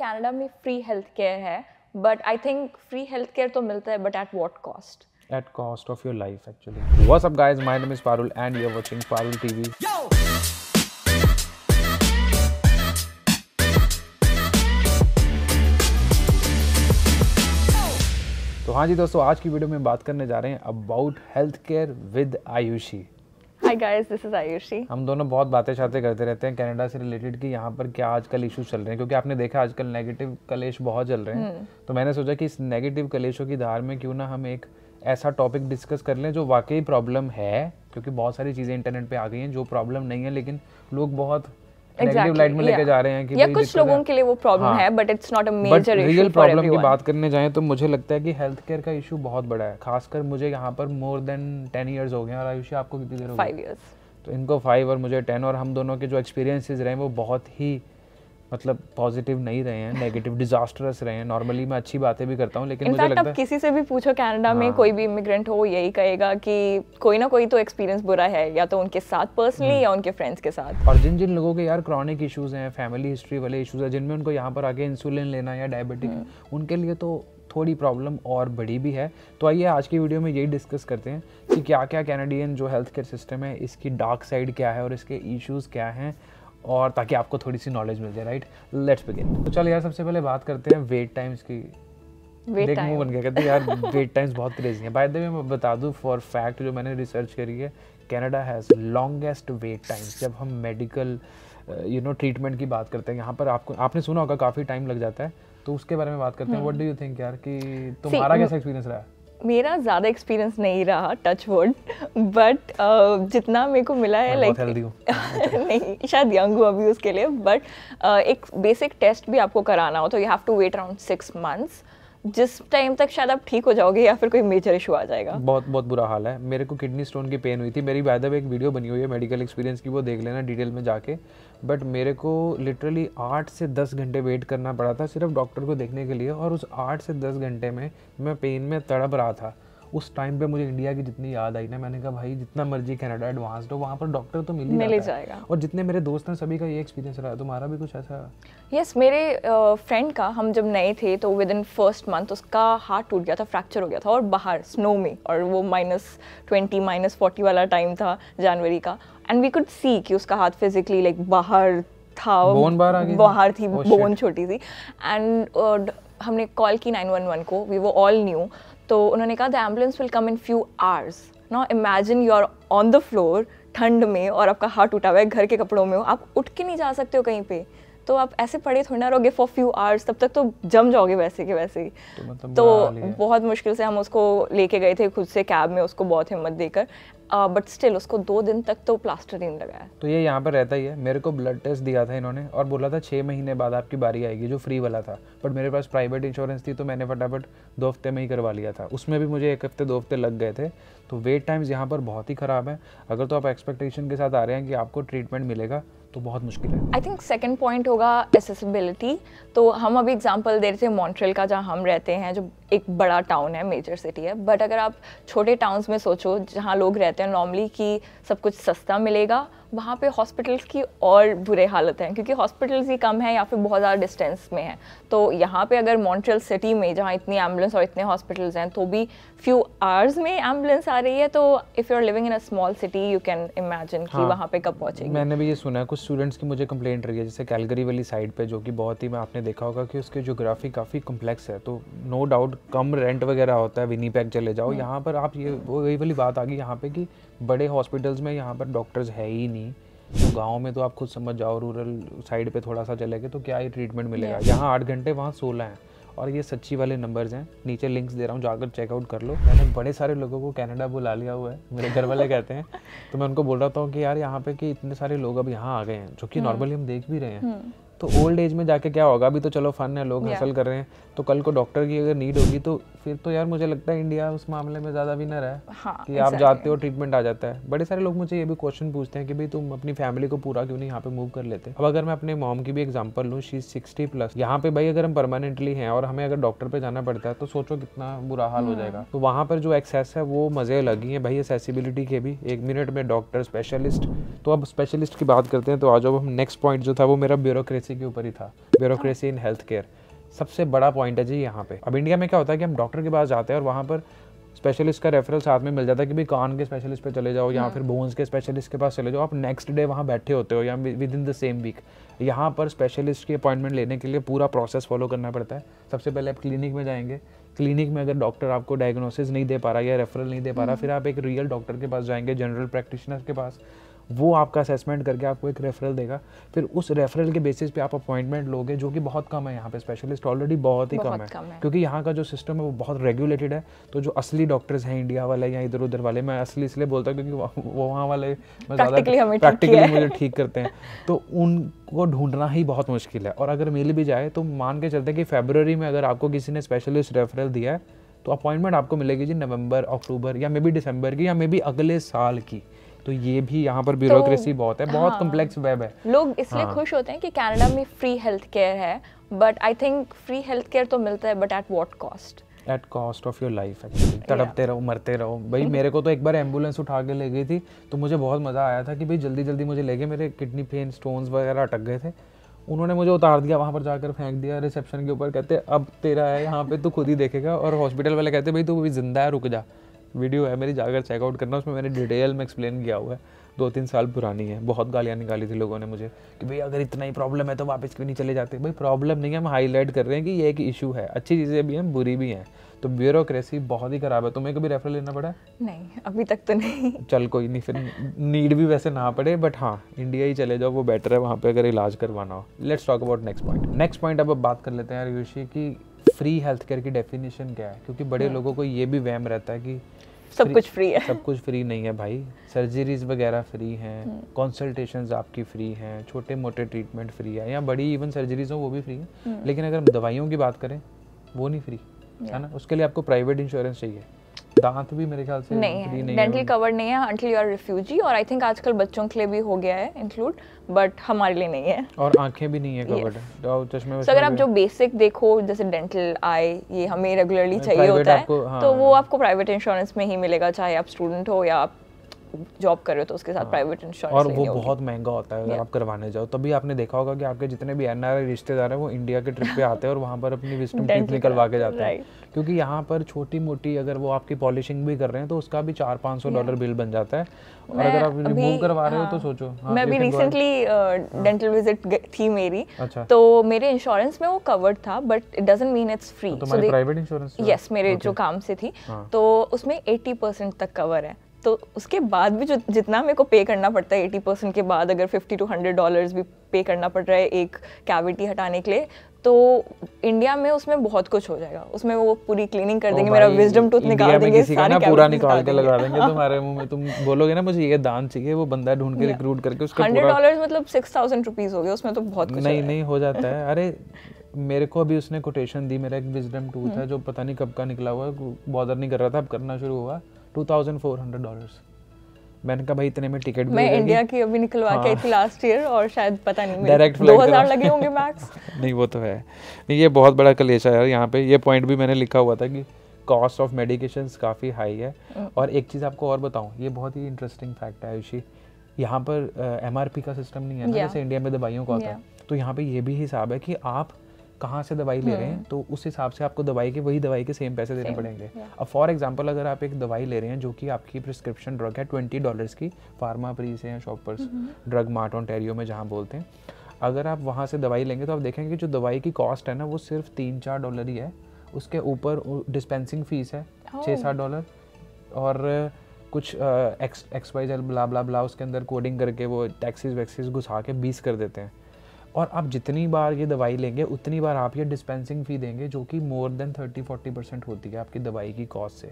Canada में free health care है but I think free health care तो मिलता है but at what cost at cost of your life actually what's up guys my name is Parul and you're watching parul tv Yo! तो हाँ जी दोस्तों आज की video में बात करने जा रहे हैं about health care with Ayushi Hi guys, this is Ayushi. हम दोनों बहुत बातें शातें करते रहते हैं कनाडा से रिलेटेड कि यहाँ पर क्या आजकल इशू चल रहे हैं क्योंकि आपने देखा आजकल नेगेटिव कलेश बहुत चल रहे हैं hmm. तो मैंने सोचा कि इस नेगेटिव कलेशों की धार में क्यों ना हम एक ऐसा टॉपिक डिस्कस कर लें जो वाकई प्रॉब्लम है क्योंकि बहुत सारी चीज़ें इंटरनेट पे आ गई हैं जो प्रॉब्लम नहीं है लेकिन लोग बहुत कुछ लोगों के लिए हाँ। बात करने जाएं तो मुझे लगता है कि हेल्थ केयर का इशू बहुत बड़ा है खासकर मुझे यहाँ पर मोर देन टेन ईयर्स हो गए और आयुषी आपको कितनी देर हो गई तो इनको फाइव और मुझे टेन और हम दोनों के जो एक्सपीरियंसेस रहे वो बहुत ही मतलब पॉजिटिव नहीं रहे हैं नेगेटिव डिजास्टरस रहे हैं नॉर्मली मैं अच्छी बातें भी करता हूँ लेकिन In मुझे fact, लगता है किसी से भी पूछो कनाडा हाँ। में कोई भी इमिग्रेंट हो यही कहेगा कि कोई ना कोई तो एक्सपीरियंस बुरा है या तो उनके साथ पर्सनली हम्म। या उनके फ्रेंड्स के साथ और जिन जिन लोगों के यार क्रॉनिक इशूज़ हैं फैमिली हिस्ट्री वाले इशूज़ हैं जिनमें उनको यहाँ पर आके इंसुलिन लेना या डायबिटिक हम्म। उनके लिए तो थोड़ी प्रॉब्लम और बड़ी भी है तो आइए आज की वीडियो में यही डिस्कस करते हैं कि क्या क्या कैनेडियन जो हेल्थ केयर सिस्टम है इसकी डार्क साइड क्या है और इसके इश्यूज़ क्या हैं और ताकि आपको थोड़ी सी नॉलेज मिल जाए राइट लेट्स बिगिन तो चल यार सबसे पहले बात करते हैं वेट टाइम्स की वेट मुंह बन गया कहते यार वेट टाइम्स बहुत क्रेजी है बाय द वे मैं बता दूं फॉर फैक्ट जो मैंने रिसर्च करी है Canada has longest wait times जब हम मेडिकल यू नो ट्रीटमेंट की बात करते हैं यहाँ पर आपको आपने सुना होगा काफ़ी टाइम लग जाता है तो उसके बारे में बात करते हैं व्हाट डू यू थिंक यार कि तुम्हारा कैसा एक्सपीरियंस रहा है मेरा ज़्यादा एक्सपीरियंस नहीं रहा टच वर्ड बट जितना मेरे को मिला है लाइक नहीं शायद यंग हूँ अभी उसके लिए बट uh, एक बेसिक टेस्ट भी आपको कराना हो तो you have to wait around six months जिस टाइम तक शायद आप ठीक हो जाओगे या फिर कोई मेजर इशू आ जाएगा बहुत बहुत बुरा हाल है मेरे को किडनी स्टोन की पेन हुई थी मेरी बाय एक वीडियो बनी हुई है मेडिकल एक्सपीरियंस की वो देख लेना डिटेल में जाके बट मेरे को लिटरली आठ से दस घंटे वेट करना पड़ा था सिर्फ डॉक्टर को देखने के लिए और उस आठ से दस घंटे में मैं पेन में तड़प रहा था उस टाइम पे मुझे इंडिया की जितनी याद आई ना मैंने कहा भाई जितना मर्जी कनाडा एडवांस्ड हो वहाँ पर डॉक्टर तो मिल ही मिल जाएगा और जितने मेरे दोस्त हैं सभी का ये एक्सपीरियंस रहा तुम्हारा भी कुछ ऐसा यस yes, मेरे फ्रेंड uh, का हम जब नए थे तो विद इन फर्स्ट मंथ उसका हार्ट टूट गया था फ्रैक्चर हो गया था और बाहर स्नो में और वो माइनस ट्वेंटी माइनस फोर्टी वाला टाइम था जनवरी का एंड वी कुड सी कि उसका हाथ फिजिकली लाइक बाहर था बोन बाहर बाहर थी बोन oh, छोटी थी एंड हमने कॉल की 911 को वी वो ऑल न्यू तो उन्होंने कहा the ambulance will come in few hours ना imagine you are on the floor ठंड में और आपका हार्ट टूटा हुआ है घर के कपड़ों में हो आप उठ के नहीं जा सकते हो कहीं पे तो आप ऐसे पड़े थोड़े ना रहोगे फॉर फ्यू आवर्स तब तक तो जम जाओगे वैसे के वैसे ही तो, मतलब तो बहुत मुश्किल से हम उसको लेके गए थे खुद से कैब में उसको बहुत हिम्मत देकर बट uh, स्टिल उसको दो दिन तक तो प्लास्टर नहीं लगाया तो ये यहाँ पर रहता ही है मेरे को ब्लड टेस्ट दिया था इन्होंने और बोला था छः महीने बाद आपकी बारी आएगी जो फ्री वाला था बट मेरे पास प्राइवेट इंश्योरेंस थी तो मैंने फटाफट दो हफ्ते में ही करवा लिया था उसमें भी मुझे एक हफ्ते दो हफ्ते लग गए थे तो वेट टाइम्स यहाँ पर बहुत ही ख़राब है अगर तो आप एक्सपेक्टेशन के साथ आ रहे हैं कि आपको ट्रीटमेंट मिलेगा तो बहुत मुश्किल है आई थिंक सेकेंड पॉइंट होगा एसेसिबिलिटी तो हम अभी एग्जाम्पल दे रहे थे मॉन्ट्रेल का जहाँ हम रहते हैं जो एक बड़ा टाउन है मेजर सिटी है बट अगर आप छोटे टाउन्स में सोचो जहाँ लोग रहते हैं नॉर्मली कि सब कुछ सस्ता मिलेगा वहाँ पे हॉस्पिटल्स की और बुरे हालत हैं क्योंकि हॉस्पिटल्स ही कम हैं या फिर बहुत ज़्यादा डिस्टेंस में हैं तो यहाँ पे अगर मॉन्ट्रियल सिटी में जहाँ इतनी एम्बुलेंस और इतने हॉस्पिटल्स हैं तो भी फ्यू आवर्स में एम्बुलेंस आ रही है तो if you are living in a small city you can imagine कि हाँ, वहाँ पे कब पहुँचेगी मैंने भी ये सुना है कुछ स्टूडेंट्स की मुझे कंप्लेंट रही है जैसे कैलगरी वाली साइड पर जो कि बहुत ही मैं आपने देखा होगा कि उसकी जोग्राफी काफ़ी कम्प्लेक्स है तो नो डाउट कम रेंट वगैरह होता है पैक चले जाओ हम्म। यहाँ पर आप ये वो यही वाली बात आ गई यहाँ पे कि बड़े हॉस्पिटल्स में यहाँ पर डॉक्टर्स है ही नहीं तो गाँव में तो आप खुद समझ जाओ रूरल साइड पे थोड़ा सा चले गए तो क्या ही ट्रीटमेंट मिलेगा यहाँ आठ घंटे वहाँ सोलह हैं और ये सच्ची वाले नंबर्स हैं नीचे लिंक्स दे रहा हूँ जाकर चेकआउट कर लो मैंने बड़े सारे लोगों को कनाडा बुला लिया हुआ है मेरे घर वाले कहते हैं तो मैं उनको बोल रहा था कि यार यहाँ पे कि इतने सारे लोग अब यहाँ आ गए हैं जो कि नॉर्मली हम्म। हम देख भी रहे हैं हम्म। तो ओल्ड एज में जाके क्या होगा अभी तो चलो फन है लोग हसल कर रहे हैं तो कल को डॉक्टर की अगर नीड होगी तो फिर तो यार मुझे लगता है इंडिया उस मामले में ज़्यादा विनर है हाँ, कि आप जाते हो ट्रीटमेंट आ जाता है बड़े सारे लोग मुझे ये भी क्वेश्चन पूछते हैं कि भाई तुम अपनी फैमिली को पूरा क्यों नहीं यहाँ पे मूव कर लेते अब अगर मैं अपने मॉम की भी एग्जाम्पल लूँ शी सिक्सटी प्लस यहाँ पे भाई अगर हम परमानेंटली हैं और हमें अगर डॉक्टर पे जाना पड़ता है तो सोचो कितना बुरा हाल हो hmm. जाएगा तो वहाँ पर जो एक्सेस है वो मज़े लगी हैं भाई एसेसिबिलिटी के भी एक मिनट में डॉक्टर स्पेशलिस्ट तो अब स्पेशलिस्ट की बात करते हैं तो आज अब हम नेक्स्ट पॉइंट जो था वो मेरा ब्यूरोक्रेसी ब्यूरोक्रेसी के ऊपर ही था ब्यूरोक्रेसी इन हेल्थ केयर सबसे बड़ा पॉइंट है जी यहाँ पे अब इंडिया में क्या होता है कि हम डॉक्टर के पास जाते हैं और वहाँ पर स्पेशलिस्ट का रेफरल साथ में मिल जाता है कि भाई कान के स्पेशलिस्ट पे चले जाओ या हाँ। फिर बोन्स के स्पेशलिस्ट के पास चले जाओ आप नेक्स्ट डे वहाँ बैठे होते हो या within the same week यहाँ पर स्पेशलिस्ट की अपॉइंटमेंट लेने के लिए पूरा प्रोसेस फॉलो करना पड़ता है सबसे पहले आप क्लिनिक में जाएंगे क्लिनिक में अगर डॉक्टर आपको डायग्नोसिस नहीं दे पा रहा या रेफरल नहीं दे पा रहा हम्म। फिर आप एक रियल डॉक्टर के पास जाएंगे जनरल प्रैक्टिशनर के पास वो आपका असेसमेंट करके आपको एक रेफरल देगा फिर उस रेफरल के बेसिस पे आप अपॉइंटमेंट लोगे जो कि बहुत कम है यहाँ पे स्पेशलिस्ट ऑलरेडी बहुत ही बहुत कम, है। कम है क्योंकि यहाँ का जो सिस्टम है वो बहुत रेगुलेटेड है तो जो असली डॉक्टर्स हैं इंडिया वाले या इधर उधर वाले मैं असली इसलिए बोलता हूँ क्योंकि वो वहाँ वाले प्रैक्टिकली मुझे ठीक करते हैं तो उनको ढूंढना ही बहुत मुश्किल है और अगर मिल भी जाए तो मान के चलते कि फेबररी में अगर आपको किसी ने स्पेशलिस्ट रेफरल दिया है तो अपॉइंटमेंट आपको मिलेगी जी नवंबर अक्टूबर या मे बी दिसंबर की या मे बी अगले साल की तो ये भी यहाँ पर ब्यूरोक्रेसी तो, बहुत है बहुत कॉम्प्लेक्स हाँ, वेब है लोग इसलिए हाँ. खुश होते हैं कि कनाडा में फ्री हेल्थ केयर है but I think free health care तो मिलता है but at what cost at cost of your life actually तड़पते रहो मरते रहो भाई mm-hmm। मेरे को तो एक बार एम्बुलेंस उठा के ले गई थी तो मुझे बहुत मज़ा आया था कि भाई जल्दी जल्दी मुझे ले गए मेरे किडनी पेन स्टोन्स वगैरह अटक गए थे उन्होंने मुझे उतार दिया वहाँ पर जाकर फेंक दिया रिसेप्शन के ऊपर कहते अब तेरा है यहाँ पे तू खुद ही देखेगा और हॉस्पिटल वाले कहते भाई तू अभी जिंदा है रुक जा वीडियो है मेरी जाकर चेकआउट करना उसमें मैंने डिटेल में एक्सप्लेन किया हुआ है दो तीन साल पुरानी है बहुत गालियाँ निकाली थी लोगों ने मुझे कि भाई अगर इतना ही प्रॉब्लम है तो वापस क्यों नहीं चले जाते भाई प्रॉब्लम नहीं है हम हाईलाइट कर रहे हैं कि ये एक इशू है अच्छी चीज़ें भी हैं बुरी भी हैं तो ब्यूरोक्रेसी बहुत ही खराब है तुम्हें कभी रेफर लेना पड़ा नहीं अभी तक तो नहीं चल कोई नहीं फिर नीड भी वैसे ना पड़े बट हाँ इंडिया ही चले जाओ वो बेटर है वहाँ पे अगर इलाज करवाना हो let's talk about next point next point अब बात कर लेते हैं आयुषी की फ्री हेल्थ केयर की डेफिनेशन क्या है क्योंकि बड़े हाँ। लोगों को ये भी वहम रहता है कि सब कुछ फ्री है सब कुछ फ्री नहीं है भाई सर्जरीज वगैरह फ्री हैं कंसल्टेशंस हम्म। आपकी फ्री हैं छोटे मोटे ट्रीटमेंट फ्री है या बड़ी इवन सर्जरीज हो वो भी फ्री है हम्म। लेकिन अगर हम दवाइयों की बात करें वो नहीं फ्री है ना उसके लिए आपको प्राइवेट इंश्योरेंस चाहिए दांत भी मेरे ख्याल से नहीं है डेंटल कवर नहीं है अंटिल यू आर रिफ्यूजी और आई थिंक आजकल बच्चों के लिए भी हो गया है इंक्लूड बट हमारे लिए नहीं है और आंखें भी नहीं है कवर्ड तो चश्मे so, अगर आप जो बेसिक देखो जैसे डेंटल आई ये हमें रेगुलरली चाहिए होता है हाँ। तो वो आपको प्राइवेट इंश्योरेंस में ही मिलेगा चाहे आप स्टूडेंट हो या आप जॉब कर रहे हो तो उसके साथ प्राइवेट हाँ। इंश्योरेंस और वो बहुत महंगा होता है अगर आप करवाने जाओ तभी आपने देखा होगा कि आपके जितने भी एन रिश्तेदार हैं वो इंडिया के ट्रिप पे आते हैं और वहाँ पर अपनी विस्टम टीथ निकलवा के जाते हैं क्योंकि यहाँ पर छोटी मोटी अगर वो आपकी पॉलिशिंग भी कर रहे हैं तो उसका भी चार पाँच सौ डॉलर बिल बन जाता है और अगर आप रिमूव करवा रहे हो तो हाँ। सोचो हाँ, मैं अभी रिसेंटली डेंटल विजिट थी मेरी अच्छा। तो मेरे इंश्योरेंस में वो कवर्ड था but it doesn't mean it's free private insurance yes मेरे जो काम से थी तो उसमें एट्टी परसेंट तक कवर है तो उसके बाद भी जो जितना मेरे को पे करना पड़ता है एटी परसेंट के बाद अगर फिफ्टी टू हंड्रेड डॉलर्स भी पे करना पड़ रहा है एक कैविटी हटाने के लिए तो इंडिया में उसमें बहुत कुछ हो जाएगा उसमें वो पूरी क्लीनिंग कर देंगे मेरा विजडम टूथ निकाल देंगे सारे पूरा निकाल के लगा देंगे तुम्हारे तो मुंह में तुम बोलोगे ना मुझे ये दान चाहिए वो बंदा ढूंढ के रिक्रूट करके उसका हंड्रेड डॉलर मतलब सिक्स थाउजेंड रुपीज हो गया उसमें तो बहुत कुछ नहीं नहीं हो जाता है अरे मेरे को अभी उसने कोटेशन दी मेरा एक विजडम टूथ है हम्म। जो पता नहीं कब का निकला हुआ है बॉदर नहीं कर रहा था अब करना शुरू हुआ two thousand four hundred dollars मैंने कहा भाई इतने में टिकट मैं इंडिया की अभी निकलवा हाँ। के आई थी लास्ट ईयर और शायद पता नहीं डायरेक्ट दो हजार लगे होंगे मैक्स नहीं वो तो है नहीं ये बहुत बड़ा कलेशा है यहाँ पे ये पॉइंट भी मैंने लिखा हुआ था कि कॉस्ट ऑफ मेडिकेशन काफ़ी हाई है हाँ। और एक चीज़ आपको और बताऊँ ये बहुत ही इंटरेस्टिंग फैक्ट है आयुषी यहाँ पर एम uh, का सिस्टम नहीं है ना जैसे इंडिया में दवाइयों का होता है तो यहाँ पे ये भी हिसाब है कि आप कहाँ से दवाई ले रहे हैं हम्म। तो उस हिसाब से आपको दवाई के वही दवाई के सेम पैसे देने पड़ेंगे अब फॉर एग्जाम्पल अगर आप एक दवाई ले रहे हैं जो कि आपकी प्रिस्क्रिप्शन ड्रग है ट्वेंटी डॉलर्स की फार्मा प्री से या शॉप ड्रग मार्ट ऑनटेरियो में जहाँ बोलते हैं अगर आप वहाँ से दवाई लेंगे तो आप देखेंगे जो दवाई की कॉस्ट है ना वो सिर्फ तीन चार डॉलर ही है उसके ऊपर डिस्पेंसिंग फीस है छः सात डॉलर और कुछ एक्स एक्सपाइज ब्ला ब्ला ब्ला उसके अंदर कोडिंग करके वो टैक्सीज वैक्सीज घुसा के बीस कर देते हैं और आप जितनी बार ये दवाई लेंगे उतनी बार आप ये डिस्पेंसिंग फ़ी देंगे जो कि more than thirty forty percent होती है आपकी दवाई की कॉस्ट से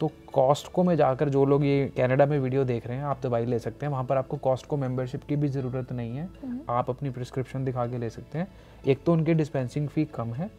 तो कॉस्ट को में जाकर जो लोग ये कनाडा में वीडियो देख रहे हैं आप दवाई ले सकते हैं वहाँ पर आपको कॉस्ट को मेम्बरशिप की भी ज़रूरत नहीं है हम्म। आप अपनी प्रिस्क्रिप्शन दिखा के ले सकते हैं एक तो उनकी डिस्पेंसिंग फ़ी कम है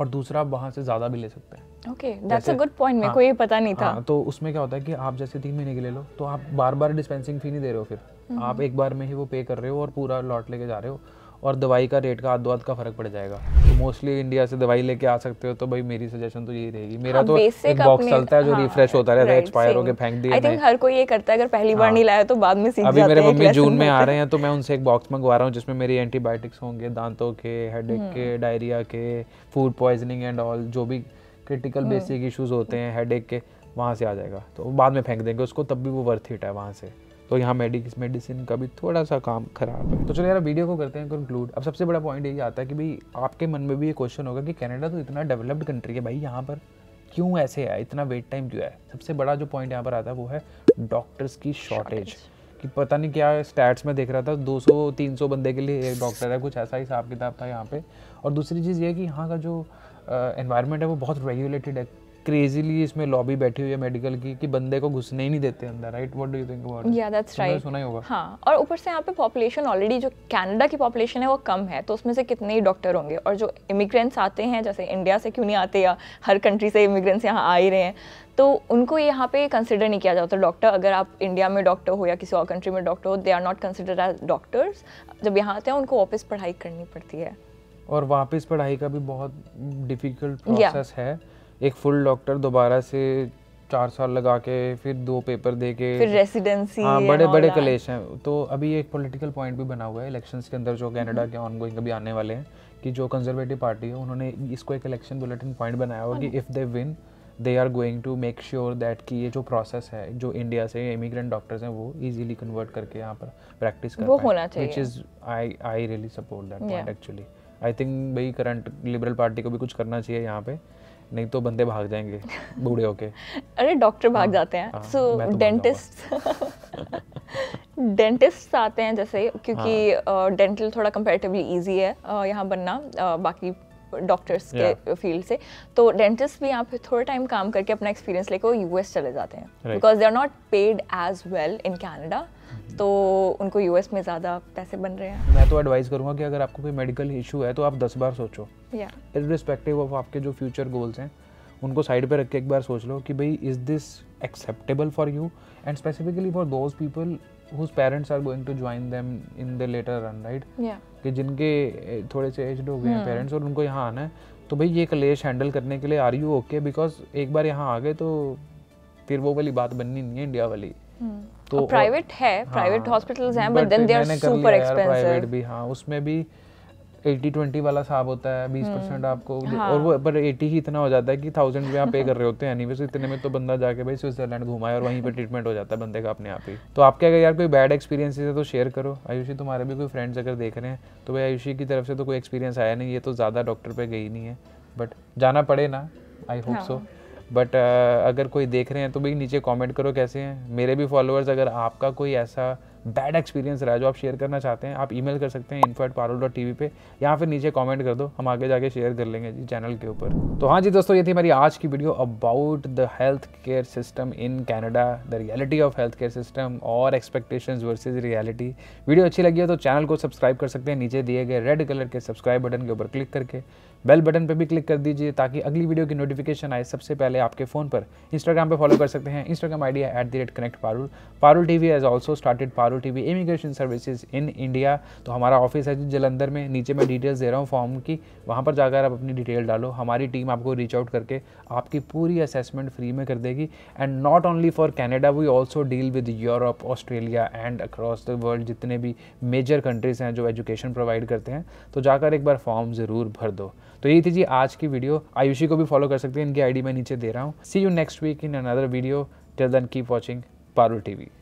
और दूसरा आप वहाँ से ज़्यादा भी ले सकते हैं okay that's a good point मेरे हाँ। को ये पता नहीं था हाँ, तो उसमें क्या होता है कि आप जैसे तीन महीने के ले लो तो आप बार बार डिस्पेंसिंग फी नहीं दे रहे हो फिर हम्म। आप एक बार में ही वो पे कर रहे हो और पूरा लॉट लेके जा रहे हो और दवाई का रेट का आधो आध का फर्क पड़ जाएगा तो मोस्टली इंडिया से दवाई लेके आ सकते हो तो भाई मेरी सजेशन तो यही रहेगी मेरा हाँ, तो एक बॉक्स चलता है जो हाँ, रिफ्रेश होता रहता है एक्सपायर होकर फेंक दिया आई थिंक हर कोई ये करता है अगर पहली बार हाँ। नहीं लाया तो बाद में सीख अभी मेरे मम्मी जून में आ रहे हैं तो मैं उनसे एक बॉक्स मंगवा रहा हूँ जिसमें मेरी एंटीबायोटिक्स होंगे दांतों के हेड के डायरिया हम्म। के फूड पॉइजनिंग एंड ऑल जो भी क्रिटिकल बेसिक इश्यूज होते हैं हेडेक के वहाँ से आ जाएगा तो बाद में फेंक देंगे उसको तब भी वो वर्थ इट है वहाँ से तो यहाँ मेडिक मेडिसिन का भी थोड़ा सा काम खराब है तो चलो यार वीडियो को करते हैं कंक्लूड अब सबसे बड़ा पॉइंट यही आता है कि भाई आपके मन में भी ये क्वेश्चन होगा कि कनाडा तो इतना डेवलप्ड कंट्री है भाई यहाँ पर क्यों ऐसे है इतना वेट टाइम क्यों है सबसे बड़ा जो पॉइंट यहाँ पर आता है वो है डॉक्टर्स की शॉर्टेज कि पता नहीं क्या स्टैट्स में देख रहा था 200 300 बंदे के लिए एक डॉक्टर है कुछ ऐसा ही हिसाब किताब था यहाँ पे और दूसरी चीज़ ये कि यहाँ का जो इन्वायरमेंट है वो बहुत रेगुलेटेड है क्रेजीली इसमें लॉबी बैठी हुई है मेडिकल की कि बंदे को घुसने ही नहीं देते अंदर right what do you think about या दैट्स राइट सुना ही होगा हाँ और ऊपर से यहाँ पे पॉपुलेशन ऑलरेडी जो कनाडा की पॉपुलेशन है वो कम है तो उसमें से कितने ही डॉक्टर होंगे और जो इमिग्रेंट्स आते हैं जैसे इंडिया से क्यों नहीं आते या हर कंट्री से इमिग्रेंट्स यहाँ आ ही रहे हैं तो उनको यहाँ पे कंसिडर नहीं किया जाता डॉक्टर तो अगर आप इंडिया में डॉक्टर हो या किसी और कंट्री में डॉक्टर हो they are not consider as doctors जब यहाँ आते हैं उनको वापस पढ़ाई करनी पड़ती है और वापस पढ़ाई का भी बहुत डिफिकल्ट प्रोसेस yeah. है एक फुल डॉक्टर दोबारा से चार साल लगा के फिर दो पेपर दे के फिर रेसिडेंसी हाँ बड़े बड़े कलेश हैं तो अभी एक पॉलिटिकल पॉइंट भी बना हुआ है इलेक्शंस के अंदर जो कनाडा mm-hmm. के ऑनगोइंग अभी आने वाले हैं कि जो कंजर्वेटिव पार्टी है उन्होंने इसको एक इलेक्शन बुलेटिन पॉइंट बनाया हुआ कि if they win they are going to make sure that कि ये जो प्रोसेस है जो इंडिया से इमिग्रेंट डॉक्टर्स हैं वो इजीली कन्वर्ट करके यहाँ पर प्रैक्टिस कर वो होना चाहिए which is I I really support that point actually I think भाई करंट लिबरल पार्टी को भी कुछ करना चाहिए यहाँ पे नहीं तो बंदे भाग जाएंगे बूढ़े होके अरे डॉक्टर भाग हाँ, जाते हैं सो डेंटिस्ट डेंटिस्ट आते हैं जैसे क्योंकि डेंटल हाँ। थोड़ा कंपेरेटिवली इजी है यहाँ बनना बाकी डॉक्टर्स के फील्ड से तो डेंटिस्ट भी यहाँ पे थोड़ा टाइम काम करके अपना एक्सपीरियंस लेकर वो यूएस चले जाते हैं because they are not paid as well in Canada तो उनको यूएस में ज़्यादा पैसे बन रहे हैं मैं तो एडवाइस करूँगा कि अगर आपको कोई मेडिकल इशू है तो आप दस बार सोचो इज रिस्पेक्टिव ऑफ आपके जो फ्यूचर गोल्स हैं उनको साइड पे रख के एक बार सोच लो कि भाई is this acceptable for you and specifically for those people whose parents are going to join them in the later run right yeah कि जिनके थोड़े से एज्ड हो गए हैं पेरेंट्स hmm. और उनको यहाँ आना है तो भाई ये कलेश हैंडल करने के लिए आर यू ओके बिकॉज एक बार यहाँ आ गए तो फिर वो वाली बात बननी नहीं है इंडिया वाली hmm. तो प्राइवेट है प्राइवेट हॉस्पिटल्स हाँ, हैं but then they are super expensive private भी हाँ उसमें भी एटी ट्वेंटी वाला हिसाब होता है बीस हम्म। परसेंट आपको हाँ। और वो पर एटी ही इतना हो जाता है कि थाउजेंड भी आप पे कर रहे होते हैं एनीवेज तो इतने में तो बंदा जाके भाई स्विट्जरलैंड घुमाए और वहीं पर ट्रीटमेंट हो जाता है बंदे का अपने आप ही तो आपके अगर यार कोई बैड एक्सपीरियंस है तो शेयर करो आयुषी तुम्हारे भी कोई फ्रेंड्स अगर देख रहे हैं तो भाई आयुषी की तरफ से तो कोई एक्सपीरियंस आया नहीं ये तो ज़्यादा डॉक्टर पर गई नहीं है बट जाना पड़े ना आई होप सो बट अगर कोई देख रहे हैं तो भाई नीचे कॉमेंट करो कैसे हैं मेरे भी फॉलोअर्स अगर आपका कोई ऐसा बैड एक्सपीरियंस रहा जो आप शेयर करना चाहते हैं आप ईमेल कर सकते हैं info at Paro dot T V पे या फिर नीचे कॉमेंट कर दो हम आगे जाके शेयर कर लेंगे जी चैनल के ऊपर तो हाँ जी दोस्तों ये थी हमारी आज की video about the health care system in Canada the reality of health care system और एक्सपेक्टेशन वर्सेज रियलिटी वीडियो अच्छी लगी है तो चैनल को सब्सक्राइब कर सकते हैं नीचे दिए गए रेड कलर के सब्सक्राइब बटन के ऊपर क्लिक करके बेल बटन पर भी क्लिक कर दीजिए ताकि अगली वीडियो की नोटिफिकेशन आए सबसे पहले आपके फ़ोन पर इंस्टाग्राम पर फॉलो कर सकते हैं Instagram ID at the rate connect Parul Parul T V has also started Parul R immigration services in India तो हमारा ऑफिस है जलंधर में नीचे मैं डिटेल्स दे रहा हूँ फॉर्म की वहाँ पर जाकर आप अपनी डिटेल डालो हमारी टीम आपको रीच आउट करके आपकी पूरी असेसमेंट फ्री में कर देगी and not only for Canada we also deal with Europe Australia and across the world जितने भी मेजर कंट्रीज़ हैं जो एजुकेशन प्रोवाइड करते हैं तो जाकर एक बार फॉर्म ज़रूर भर दो तो ये थी जी आज की वीडियो आयुषी को भी फॉलो कर सकते हैं इनकी आईडी मैं नीचे दे रहा हूँ see you next week in another video till then keep watching Parul TV